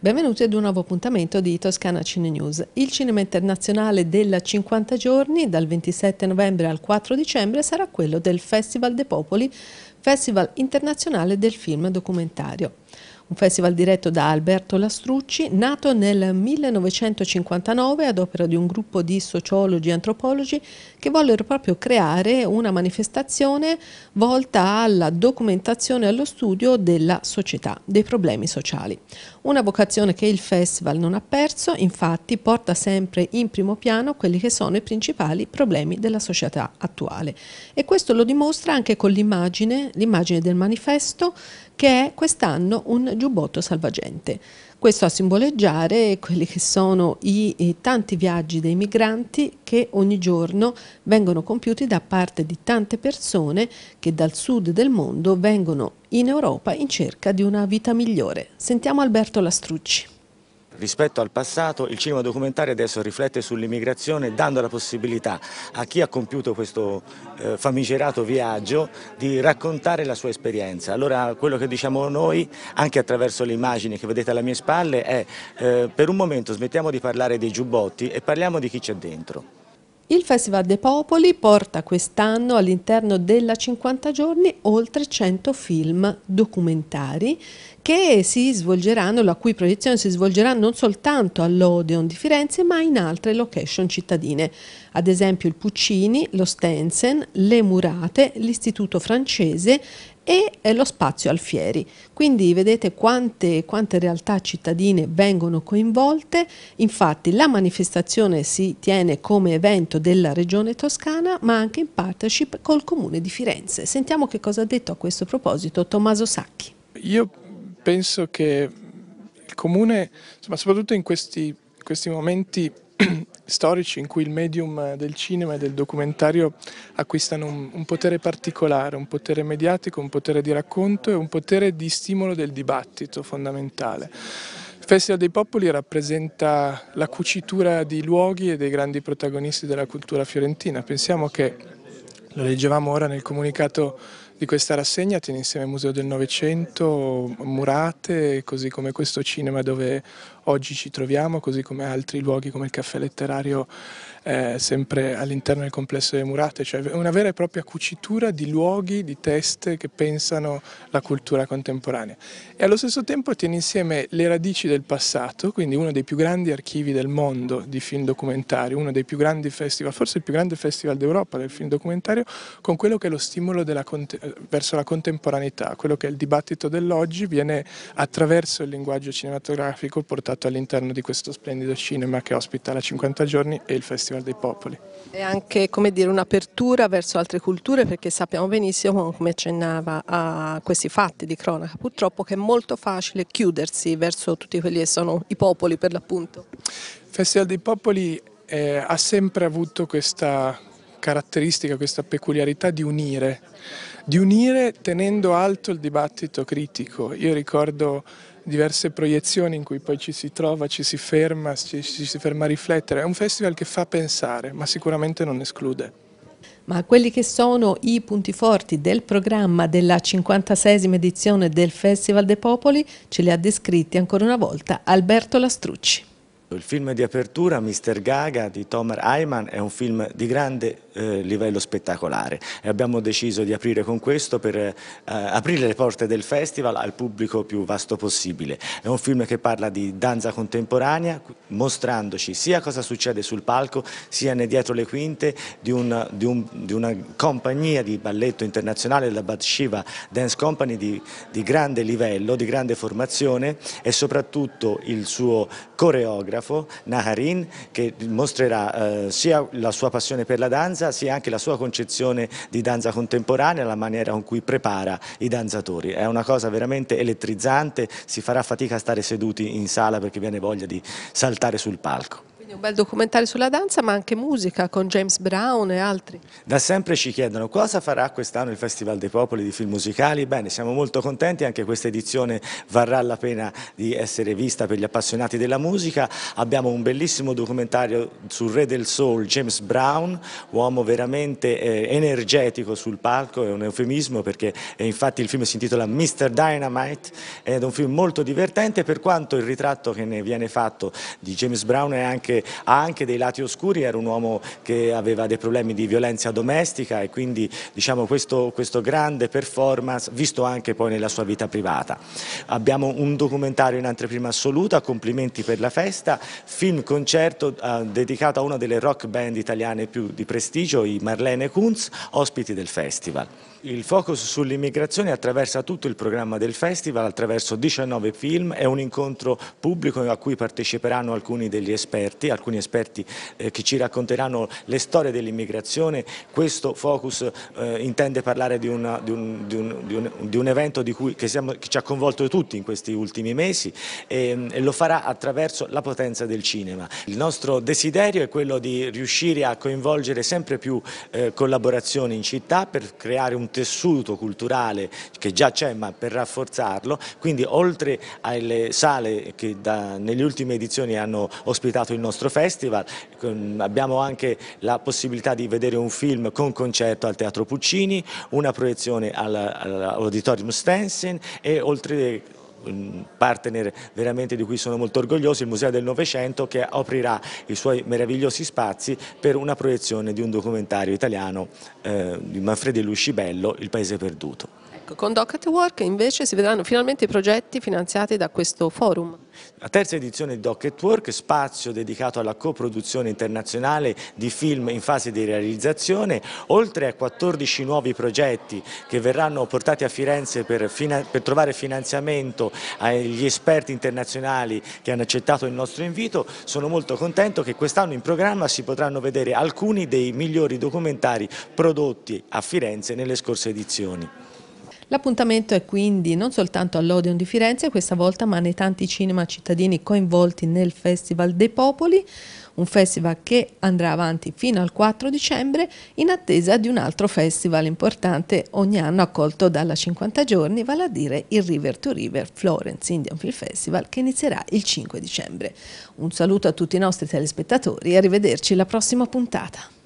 Benvenuti ad un nuovo appuntamento di Toscana Cine News. Il cinema internazionale della 50 giorni, dal 27 novembre al 4 dicembre, sarà quello del Festival dei Popoli, Festival internazionale del film documentario un festival diretto da Alberto Lastrucci, nato nel 1959 ad opera di un gruppo di sociologi e antropologi che vollero proprio creare una manifestazione volta alla documentazione e allo studio della società, dei problemi sociali. Una vocazione che il festival non ha perso, infatti porta sempre in primo piano quelli che sono i principali problemi della società attuale. E questo lo dimostra anche con l'immagine, l'immagine del manifesto che è quest'anno un giubbotto salvagente. Questo a simboleggiare quelli che sono i, i, tanti viaggi dei migranti che ogni giorno vengono compiuti da parte di tante persone che dal sud del mondo vengono in Europa in cerca di una vita migliore. Sentiamo Alberto Lastrucci rispetto al passato il cinema documentario adesso riflette sull'immigrazione dando la possibilità a chi ha compiuto questo eh, famigerato viaggio di raccontare la sua esperienza. Allora quello che diciamo noi anche attraverso le immagini che vedete alle mie spalle è eh, per un momento smettiamo di parlare dei giubbotti e parliamo di chi c'è dentro. Il Festival dei Popoli porta quest'anno all'interno della 50 giorni oltre 100 film documentari che si svolgeranno, la cui proiezione si svolgerà non soltanto all'Odeon di Firenze ma in altre location cittadine, ad esempio il Puccini, lo Stensen, le Murate, l'Istituto Francese e eh, lo spazio Alfieri. Quindi vedete quante, quante, realtà cittadine vengono coinvolte, infatti la manifestazione si tiene come evento della regione toscana ma anche in partnership col comune di Firenze. Sentiamo che cosa ha detto a questo proposito Tommaso Sacchi. Io penso che il comune, insomma, soprattutto in questi, questi momenti storici in cui il medium del cinema e del documentario acquistano un, un, potere particolare, un potere mediatico, un potere di racconto e un potere di stimolo del dibattito fondamentale. Festival dei Popoli rappresenta la cucitura di luoghi e dei grandi protagonisti della cultura fiorentina. Pensiamo che, lo leggevamo ora nel comunicato di questa rassegna tiene insieme Museo del Novecento, murate, così come questo cinema dove oggi ci troviamo, così come altri luoghi come il caffè letterario eh, sempre all'interno del complesso delle murate, cioè una vera e propria cucitura di luoghi, di teste che pensano la cultura contemporanea. E allo stesso tempo tiene insieme le radici del passato, quindi uno dei più grandi archivi del mondo di film documentari, uno dei più grandi festival, forse il più grande festival d'Europa del film documentario, con quello che è lo stimolo della, verso la contemporaneità, quello che è il dibattito dell'oggi viene attraverso il linguaggio cinematografico portato fatto all'interno di questo splendido cinema che ospita la 50 giorni e il Festival dei Popoli. È anche un'apertura verso altre culture perché sappiamo benissimo, come accennava a questi fatti di cronaca, purtroppo che è molto facile chiudersi verso tutti quelli che sono i popoli per l'appunto. Il Festival dei Popoli eh, ha sempre avuto questa caratteristica, questa peculiarità di unire, di unire tenendo alto il dibattito critico. Io ricordo diverse proiezioni in cui poi ci si trova, ci si ferma, ci, ci si ferma a riflettere. È un festival che fa pensare, ma sicuramente non esclude ma quelli che sono i punti forti del programma della 56 edizione del Festival dei Popoli ce li ha descritti ancora una volta Alberto Lastrucci. Il film di apertura, Mister Gaga, di Tomer Ayman, è un film di grande eh, livello spettacolare e abbiamo deciso di aprire con questo per eh, aprire le porte del festival al pubblico più vasto possibile. È un film che parla di danza contemporanea, mostrandoci sia cosa succede sul palco, sia ne dietro le quinte di, un, di, un, di una compagnia di balletto internazionale, la Bathsheba Dance Company, di, di grande livello, di grande formazione e soprattutto il suo coreografo coreografo, Naharin, che mostrerà eh, sia la sua passione per la danza, sia anche la sua concezione di danza contemporanea, la maniera con cui prepara i danzatori. È una cosa veramente elettrizzante, si farà fatica a stare seduti in sala perché viene voglia di saltare sul palco un bel documentario sulla danza ma anche musica con James Brown e altri. Da sempre ci chiedono cosa farà quest'anno il Festival dei Popoli di Film Musicali, bene siamo molto contenti, anche questa edizione varrà la pena di essere vista per gli appassionati della musica, abbiamo un bellissimo documentario sul re del soul James Brown, uomo veramente eh, energetico sul palco, è un eufemismo perché eh, infatti il film si intitola Mr. Dynamite ed è un film molto divertente per quanto il ritratto che ne viene fatto di James Brown è anche ha anche dei lati oscuri, era un uomo che aveva dei problemi di violenza domestica e quindi diciamo, questo, questo grande performance visto anche poi nella sua vita privata. Abbiamo un documentario in anteprima assoluta, complimenti per la festa, film concerto eh, dedicato a una delle rock band italiane più di prestigio, i Marlene Kunz, ospiti del festival. Il focus sull'immigrazione attraversa tutto il programma del festival attraverso 19 film è un incontro pubblico a cui parteciperanno alcuni degli esperti alcuni esperti eh, che ci racconteranno le storie dell'immigrazione, questo Focus eh, intende parlare di, una, di, un, di, un, di, un, evento cui, che, siamo, che, ci ha coinvolto tutti in questi ultimi mesi e, ehm, e lo farà attraverso la potenza del cinema. Il nostro desiderio è quello di riuscire a coinvolgere sempre più eh, collaborazioni in città per creare un tessuto culturale che già c'è ma per rafforzarlo, quindi oltre alle sale che da, nelle ultime edizioni hanno ospitato il nostro nostro festival, abbiamo anche la possibilità di vedere un film con concerto al Teatro Puccini, una proiezione all'Auditorium Stensin e oltre un partner veramente di cui sono molto orgoglioso, il Museo del Novecento che aprirà i suoi meravigliosi spazi per una proiezione di un documentario italiano eh, di Manfredi Luscibello, Il Paese Perduto. Ecco, con Doc at Work invece si vedranno finalmente i progetti finanziati da questo forum. La terza edizione di Doc at Work, spazio dedicato alla coproduzione internazionale di film in fase di realizzazione, oltre a 14 nuovi progetti che verranno portati a Firenze per, per trovare finanziamento agli esperti internazionali che hanno accettato il nostro invito, sono molto contento che quest'anno in programma si potranno vedere alcuni dei migliori documentari prodotti a Firenze nelle scorse edizioni. L'appuntamento è quindi non soltanto all'Odeon di Firenze questa volta, ma nei tanti cinema cittadini coinvolti nel Festival dei Popoli, un festival che andrà avanti fino al 4 dicembre in attesa di un altro festival importante ogni anno accolto dalla 50 giorni, vale a dire il River to River Florence Indian Film Festival che inizierà il 5 dicembre. Un saluto a tutti i nostri telespettatori e arrivederci alla prossima puntata.